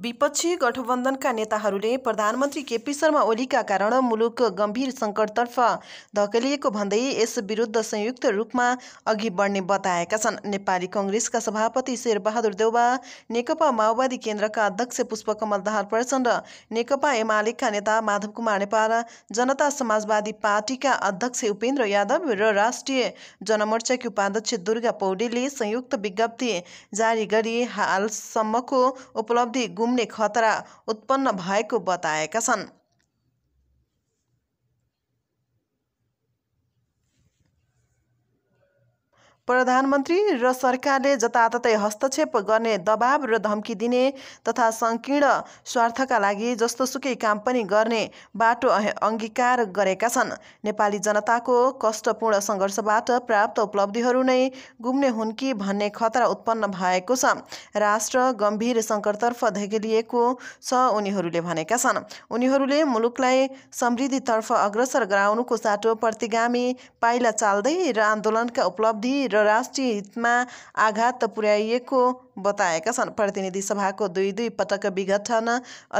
विपक्षी गठबन्धनका नेताहरूले प्रधानमन्त्री केपी शर्मा ओलीका कारण मुलुक गम्भीर सङ्कटतर्फ धकेलिएको भन्दै यस विरुद्ध संयुक्त रूपमा अघि बढ्ने बताएका छन् नेपाली कङ्ग्रेसका सभापति शेरबहादुर देउबा नेकपा माओवादी केन्द्रका अध्यक्ष पुष्पकमल दाहाल प्रचण्ड नेकपा एमालेका नेता माधव कुमार नेपाल जनता समाजवादी पार्टीका अध्यक्ष उपेन्द्र यादव र राष्ट्रिय जनमोर्चाकी उपाध्यक्ष दुर्गा पौडेलले संयुक्त विज्ञप्ति जारी गरी हालसम्मको उपलब्धि गुम्ने खतरा उत्पन्न भएको बताएका छन् प्रधानमन्त्री र सरकारले जताततै हस्तक्षेप गर्ने दबाव र धम्की दिने तथा सङ्कीर्ण स्वार्थका लागि जस्तो सुकै काम पनि गर्ने बाटो अङ्गीकार गरेका छन् नेपाली जनताको कष्टपूर्ण सङ्घर्षबाट प्राप्त उपलब्धिहरू नै गुम्ने हुन् कि भन्ने खतरा उत्पन्न भएको छ राष्ट्र गम्भीर सङ्कटतर्फ धकेलिएको छ उनीहरूले भनेका छन् उनीहरूले मुलुकलाई समृद्धितर्फ अग्रसर गराउनुको साटो प्रतिगामी पाइला चाल्दै र आन्दोलनका उपलब्धि र राष्ट्रिय हितमा आघात पुर्‍याइएको बताएका छन् प्रतिनिधि सभाको दुई दुई पटक विघटन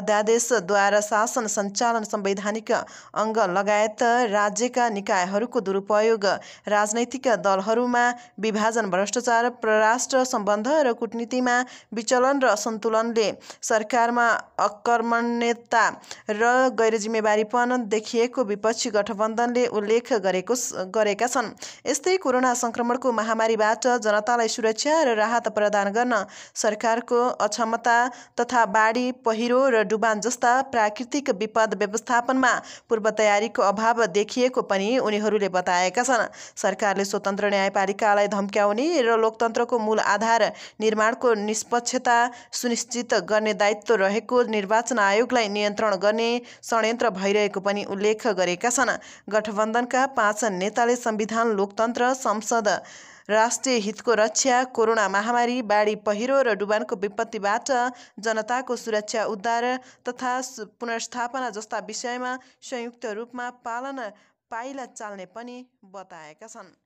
अध्यादेशद्वारा शासन सञ्चालन संवैधानिक अङ्ग लगायत राज्यका निकायहरूको दुरुपयोग राजनैतिक दलहरूमा विभाजन भ्रष्टाचार परराष्ट्र सम्बन्ध र कुटनीतिमा विचलन र सन्तुलनले सरकारमा अकर्मण्यता र गैर गैरजिम्मेवारीपन देखिएको विपक्षी गठबन्धनले उल्लेख गरेको गरेका छन् यस्तै कोरोना सङ्क्रमणको महामारीबाट जनतालाई सुरक्षा र राहत प्रदान गर्न सरकारको अक्षमता तथा बाढी पहिरो र डुबान जस्ता प्राकृतिक विपद व्यवस्थापनमा पूर्व तयारीको अभाव देखिएको पनि उनीहरूले बताएका छन् सरकारले स्वतन्त्र न्यायपालिकालाई धम्क्याउने र लोकतन्त्रको मूल आधार निर्माणको निष्पक्षता सुनिश्चित गर्ने दायित्व रहेको निर्वाचन आयोगलाई नियन्त्रण गर्ने षड्यन्त्र भइरहेको पनि उल्लेख गरेका छन् गठबन्धनका पाँच नेताले संविधान लोकतन्त्र संसद राष्ट्रिय हितको रक्षा कोरोना महामारी बाढी पहिरो र डुबानको विपत्तिबाट जनताको सुरक्षा उद्धार तथा पुनर्स्थापना जस्ता विषयमा संयुक्त रूपमा पालन पाइला चाल्ने पनि बताएका छन्